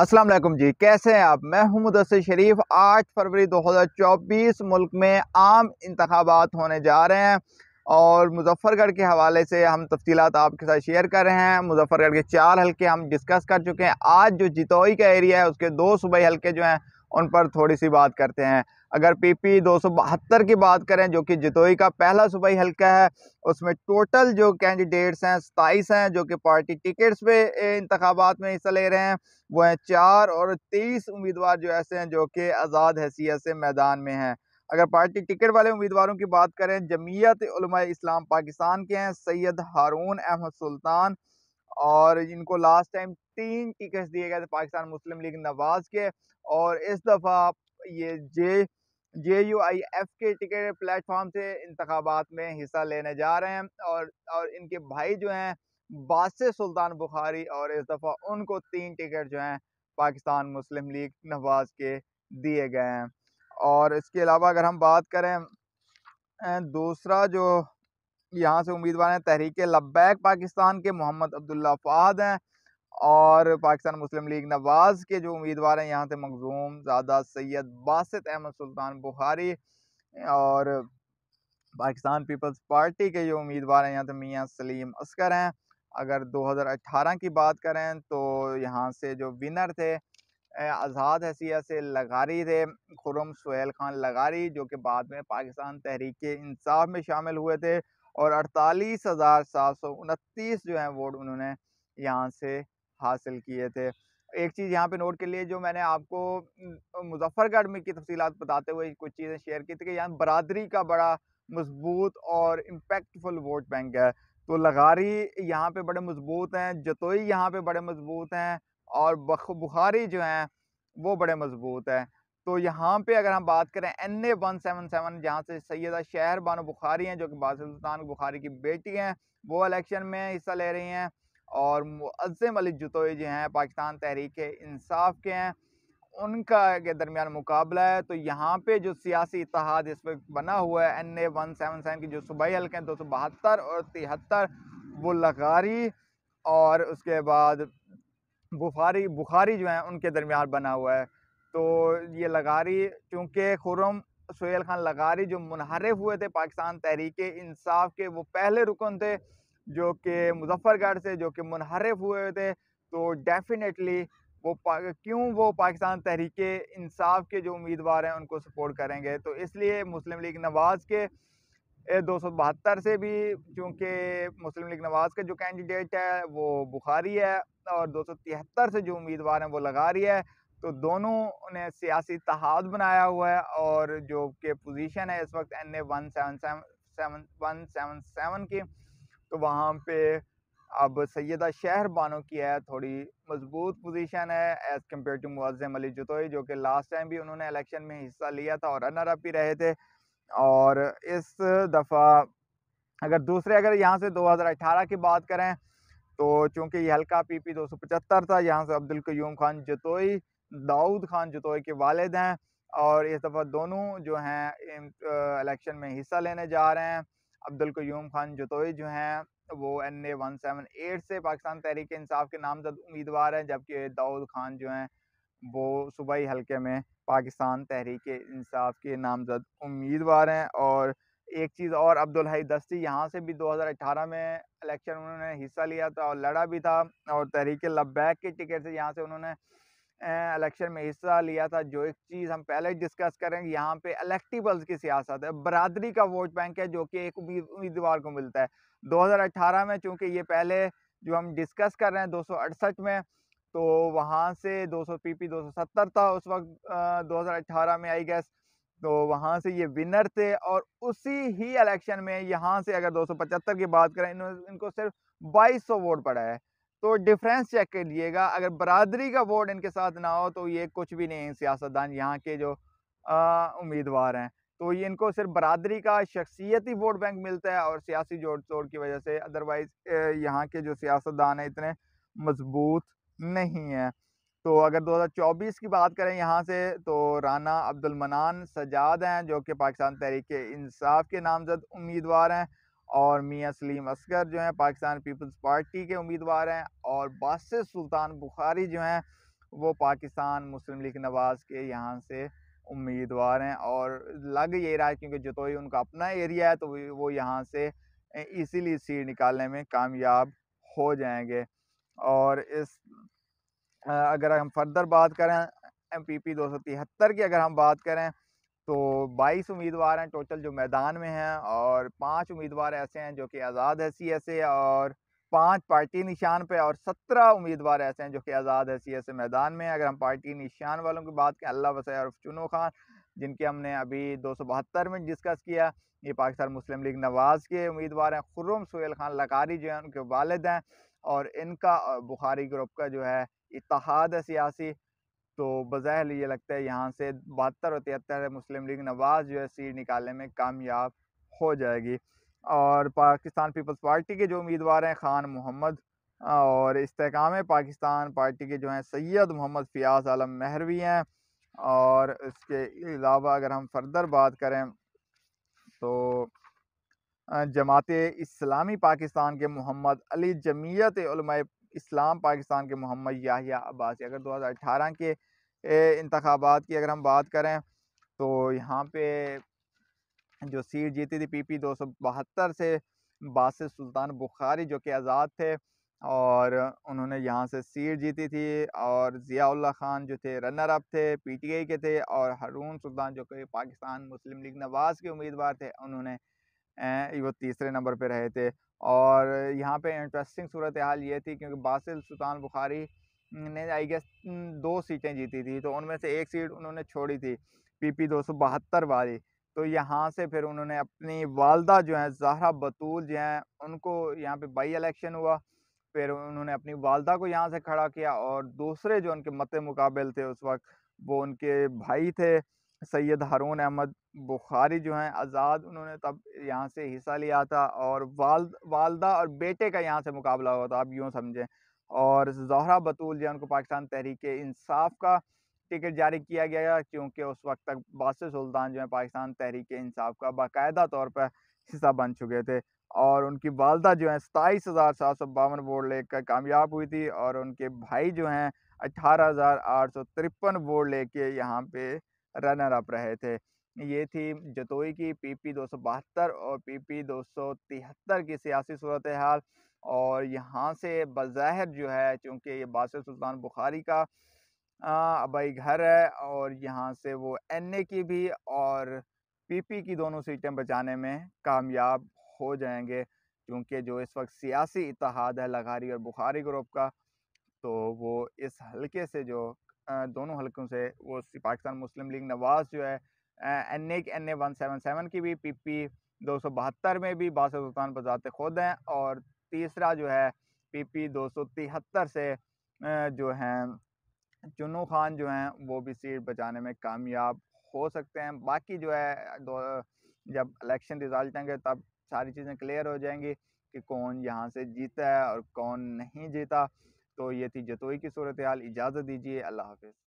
अस्सलाम वालेकुम जी कैसे हैं आप मैं हूं मुदसर शरीफ आठ फरवरी 2024 मुल्क में आम इंतबात होने जा रहे हैं और मुजफ़रगढ़ के हवाले से हम तफसीत आपके साथ शेयर कर रहे हैं मुजफ़रगढ़ के चार हलके हम डिस्कस कर चुके हैं आज जो जितोई का एरिया है उसके दो सूबे हलके जो हैं उन पर थोड़ी सी बात करते हैं अगर पीपी बहत्तर की बात करें जो कि जतोई का पहला सूबाई हल्का है उसमें टोटल जो कैंडिडेट्स हैं सताईस हैं जो कि पार्टी टिकट्स पे इंतबात में हिस्सा ले रहे हैं वो हैं चार और तेईस उम्मीदवार जो ऐसे हैं जो कि आज़ाद हैसियत से मैदान में हैं अगर पार्टी टिकट वाले उम्मीदवारों की बात करें जमीयत इस्लाम पाकिस्तान के हैं सैयद हारून अहमद सुल्तान और इनको लास्ट टाइम तीन टिकट्स दिए गए थे पाकिस्तान मुस्लिम लीग नवाज के और इस दफ़ा ये J J U I F के टिकट प्लेटफॉर्म से इंतबात में हिस्सा लेने जा रहे हैं और और इनके भाई जो हैं बासे सुल्तान बुखारी और इस दफ़ा उनको तीन टिकट जो हैं पाकिस्तान मुस्लिम लीग नवाज के दिए गए हैं और इसके अलावा अगर हम बात करें दूसरा जो यहाँ से उम्मीदवार हैं तहरीक लब्बैक पाकिस्तान के मोहम्मद अब्दुल्ला फ़ाद हैं और पाकिस्तान मुस्लिम लीग नवाज़ के जो उम्मीदवार हैं यहाँ से मखजूम ज़्यादा सैयद बासत अहमद सुल्तान बुखारी और पाकिस्तान पीपल्स पार्टी के जो उम्मीदवार हैं यहाँ से मियाँ सलीम असकर हैं अगर 2018 की बात करें तो यहाँ से जो विनर थे आज़ाद हैसिया से लगारी थे खुरम सुहेल खान लगारी जो कि बाद में पाकिस्तान तहरीक इंसाफ में शामिल हुए थे और अड़तालीस हज़ार सात सौ उनतीस जो हैं वोट उन्होंने यहाँ से हासिल किए थे एक चीज़ यहाँ पे नोट के लिए जो मैंने आपको मुजफ्फरगढ़ में की तफसीत बताते हुए कुछ चीज़ें शेयर की थी कि यहाँ बरदरी का बड़ा मजबूत और इम्पेक्टफुल वोट बैंक है तो लगारी यहाँ पे बड़े मजबूत हैं जतोई यहाँ पे बड़े मजबूत हैं और बुखारी जो हैं वो बड़े मजबूत हैं तो यहाँ पे अगर हम बात करें N A one seven seven जहाँ से सैदा शहर बानो बुखारी हैं जो कि बासुल्तान बुखारी की बेटी हैं वो इलेक्शन में हिस्सा ले रही हैं और मुजम अली जतोई जो हैं पाकिस्तान तहरीक इंसाफ के हैं उनका के दरमियान मुकाबला है तो यहाँ पे जो सियासी इतिहाद इस वक्त बना हुआ है N A one seven seven की जो सूबाई हल्के हैं दो सौ बहत्तर और तिहत्तर वो लगारी और उसके बाद बुखारी बुखारी जो हैं उनके दरमियान बना हुआ है तो ये लगारी चूँकि खुरम सोहेल खान लगारी जो मुनहरफ हुए थे पाकिस्तान तहरीक इंसाफ के वो पहले रुकन थे जो कि मुजफ्फरगढ़ से जो कि मुनहरफ हुए थे तो डेफिनेटली वो क्यों वो पाकिस्तान तहरीक इंसाफ के जो उम्मीदवार हैं उनको सपोर्ट करेंगे तो इसलिए मुस्लिम लीग नवाज़ के दो सौ बहत्तर से भी चूँकि मुस्लिम लीग नवाज़ का जो कैंडिडेट है वो बुखारी है और दो सौ तिहत्तर से जो उम्मीदवार हैं वो लगा रही है तो दोनों ने सियासी तहाद बनाया हुआ है और जो के पोजीशन है इस वक्त N A one seven seven seven one seven seven की तो वहाँ पे अब सैदा शहर बानो की है थोड़ी मजबूत पोजीशन है as compare to Muazzam Ali Jatoi जो कि लास्ट टाइम भी उन्होंने इलेक्शन में हिस्सा लिया था और रनर अप भी रहे थे और इस दफ़ा अगर दूसरे अगर यहाँ से 2018 की बात करें तो चूँकि ये हल्का पी पी दो था यहाँ से अब्दुल क्यूम खान जतोई दाऊद खान जतोई के वालद हैं और इस दफ़ा दोनों जो हैं इलेक्शन में हिस्सा लेने जा रहे हैं अब्दुल क्यूम खान जतोई जो हैं वो N A one seven eight से पाकिस्तान तहरीक इंसाफ के नामजद उम्मीदवार हैं जबकि दाऊद खान जो हैं वो सूबाई हलके में पाकिस्तान तहरीक इंसाफ के नामजद उम्मीदवार हैं और एक चीज़ और अब्दुल हई दस्ती यहाँ से भी 2018 में इलेक्शन उन्होंने हिस्सा लिया था और लड़ा भी था और तहरीक लब्बैक के टिकट से यहाँ से उन्होंने इलेक्शन में हिस्सा लिया था जो एक चीज़ हम पहले डिस्कस करेंगे यहाँ पे इलेक्टिबल्स की सियासत है बरदरी का वोट बैंक है जो कि एक उम्मीदवार को मिलता है 2018 में चूंकि ये पहले जो हम डिस्कस कर रहे हैं दो में तो वहाँ से 200 पीपी 270 था उस वक्त आ, 2018 में आई गैस तो वहाँ से ये विनर थे और उसी ही इलेक्शन में यहाँ से अगर दो की बात करें इनको सिर्फ बाईस वोट पड़ा है तो डिफरेंस चेक करिएगा अगर बरदरी का वोट इनके साथ ना हो तो ये कुछ भी नहीं है सियासतदान यहाँ के जो उम्मीदवार हैं तो ये इनको सिर्फ बरदरी का शख्सियती वोट बैंक मिलता है और सियासी जोड़ तोड़ की वजह से अदरवाइज़ यहाँ के जो सियासतदान हैं इतने मजबूत नहीं हैं तो अगर 2024 की बात करें यहाँ से तो राना अब्दुलमनान सजाद हैं जो कि पाकिस्तान तहरीक इंसाफ के नामजद उम्मीदवार हैं और मियाँ सलीम असगर जो हैं पाकिस्तान पीपल्स पार्टी के उम्मीदवार हैं और बासिर सुल्तान बुखारी जो हैं वो पाकिस्तान मुस्लिम लीग नवाज़ के यहाँ से उम्मीदवार हैं और लग ये रहा है क्योंकि जतोई उनका अपना एरिया है तो वो यहाँ से इसीलिए सीट निकालने में कामयाब हो जाएंगे और इस अगर हम फर्दर बात करें एम पी पी दो सौ तिहत्तर की अगर हम बात करें तो 22 उम्मीदवार हैं टोटल जो मैदान में हैं और पांच उम्मीदवार ऐसे हैं जो कि आज़ाद है सी एस और पांच पार्टी निशान पे और सत्रह उम्मीदवार ऐसे हैं जो कि आज़ाद है सी एस मैदान में अगर हम पार्टी निशान वालों की बात करें अल्लाह वसै और चुनो खान जिनके हमने अभी दो सौ बहत्तर में डिस्कस किया ये पाकिस्तान मुस्लिम लीग नवाज़ के उम्मीदवार हैं खुर्रम सोहेल खान लकारी जो हैं उनके वालद हैं और इनका बुखारी ग्रुप का जो है इतिहाद है सियासी तो बज़ाहिर ये लगता है यहाँ से बहत्तर और तिहत्तर मुस्लिम लीग नवाज़ जो है सीट निकालने में कामयाब हो जाएगी और पाकिस्तान पीपल्स पार्टी के जो उम्मीदवार हैं खान मोहम्मद और इसकाम पाकिस्तान पार्टी के जो हैं सैयद मोहम्मद फ़ियाज़ आलम महरवी हैं और इसके अलावा अगर हम फर्दर बात करें तो जमात इस्लामी पाकिस्तान के मोहम्मद अली जमीयत इस्लाम पाकिस्तान के मोहम्मद याहिया अब्बासी अगर 2018 के इंतबात की अगर हम बात करें तो यहाँ पे जो सीट जीती थी पीपी बहत्तर से बासित सुल्तान बुखारी जो कि आज़ाद थे और उन्होंने यहाँ से सीट जीती थी और ज़ियाउल्ला खान जो थे रनर अप थे पीटीआई के थे और हरून सुल्तान जो कि पाकिस्तान मुस्लिम लीग नवाज़ के उम्मीदवार थे उन्होंने वो तीसरे नंबर पर रहे थे और यहाँ पे इंटरेस्टिंग सूरत हाल ये थी क्योंकि बासिल सुल्तान बुखारी ने आई गेस दो सीटें जीती थी तो उनमें से एक सीट उन्होंने छोड़ी थी पीपी दो सौ बहत्तर वाली तो यहाँ से फिर उन्होंने अपनी वालदा जो है जहरा बतूल जो हैं उनको यहाँ पे बाई इलेक्शन हुआ फिर उन्होंने अपनी वालदा को यहाँ से खड़ा किया और दूसरे जो उनके मत मुकाबल थे उस वक्त वो उनके भाई थे सैयद हारून अहमद बुखारी जो हैं आज़ाद उन्होंने तब यहाँ से हिस्सा लिया था और वाल वालदा और बेटे का यहाँ से मुकाबला हुआ था आप यूँ समझें और जहरा बतूल जो उनको पाकिस्तान तहरीक इंसाफ का टिकट जारी किया गया क्योंकि उस वक्त तक बास सुल्तान जो है पाकिस्तान तहरीक इंसाफ का बाकायदा तौर पर हिस्सा बन चुके थे और उनकी वालदा जो है सताईस हज़ार सात सौ बावन वोट लेकर कामयाब हुई थी और उनके भाई जो हैं अठारह हज़ार आठ सौ तिरपन वोट लेके यहाँ पे रनर अप रहे थे ये थी जतोई की पीपी 272 और पीपी 273 की सियासी सूरत हाल और यहाँ से बज़ाहिर जो है चूँकि ये बासर सुल्तान बुखारी का अबई घर है और यहाँ से वो ए की भी और पीपी की दोनों सीटें बचाने में कामयाब हो जाएंगे क्योंकि जो इस वक्त सियासी इतिहाद है लगारी और बुखारी ग्रुप का तो वो इस हलके से जो दोनों हलकों से वो पाकिस्तान मुस्लिम लीग नवाज़ जो है N A N A one seven seven की भी पी पी दो सौ बहत्तर में भी बासान सुल्तान बजाते खुद हैं और तीसरा जो है पी पी दो सौ तिहत्तर से जो हैं चुनू खान जो हैं वो भी सीट बचाने में कामयाब हो सकते हैं बाकी जो है दो जब इलेक्शन रिजल्ट आएंगे तब सारी चीज़ें क्लियर हो जाएंगी कि कौन यहाँ से जीता है और कौन नहीं जीता तो ये थी जतोई की सूरत हाल इजाज़त दीजिए अल्लाह हाफिज़